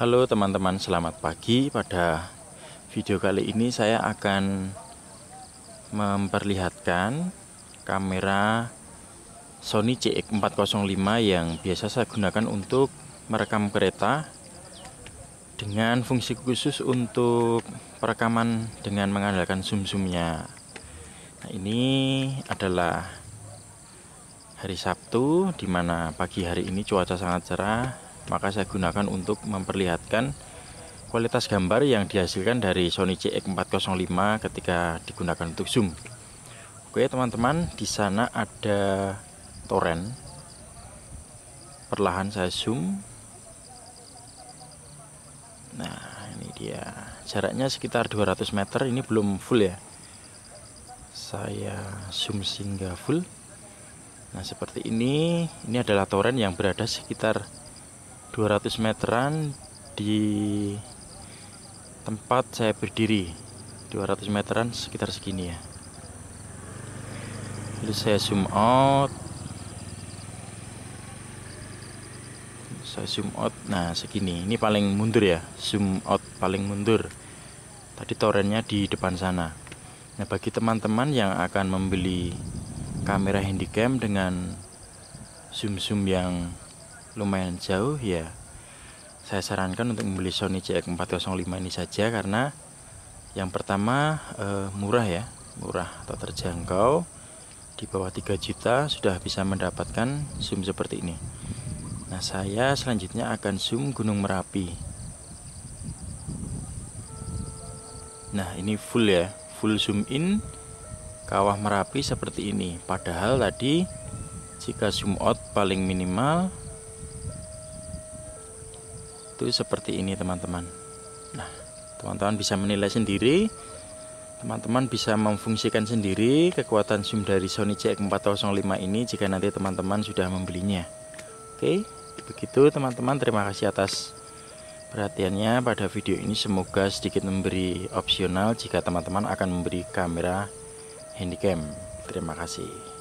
Halo teman-teman, selamat pagi. Pada video kali ini saya akan memperlihatkan kamera Sony CX405 yang biasa saya gunakan untuk merekam kereta dengan fungsi khusus untuk perekaman dengan mengandalkan zoom-zoomnya. Nah, ini adalah hari Sabtu di mana pagi hari ini cuaca sangat cerah maka saya gunakan untuk memperlihatkan kualitas gambar yang dihasilkan dari Sony CX405 ketika digunakan untuk zoom oke teman-teman di sana ada torrent perlahan saya zoom nah ini dia jaraknya sekitar 200 meter ini belum full ya saya zoom sehingga full Nah seperti ini, ini adalah torrent yang berada sekitar 200 meteran di tempat saya berdiri 200 meteran sekitar segini ya lalu saya zoom out saya zoom out nah segini ini paling mundur ya zoom out paling mundur tadi torrentnya di depan sana nah bagi teman-teman yang akan membeli kamera handycam dengan zoom-zoom yang lumayan jauh ya saya sarankan untuk membeli Sony CX405 ini saja karena yang pertama eh, murah ya murah atau terjangkau di bawah 3 juta sudah bisa mendapatkan zoom seperti ini nah saya selanjutnya akan zoom Gunung Merapi nah ini full ya full zoom in kawah Merapi seperti ini padahal tadi jika zoom out paling minimal itu seperti ini teman-teman nah teman-teman bisa menilai sendiri teman-teman bisa memfungsikan sendiri kekuatan zoom dari Sony CX405 ini jika nanti teman-teman sudah membelinya oke begitu teman-teman terima kasih atas perhatiannya pada video ini semoga sedikit memberi opsional jika teman-teman akan memberi kamera handycam terima kasih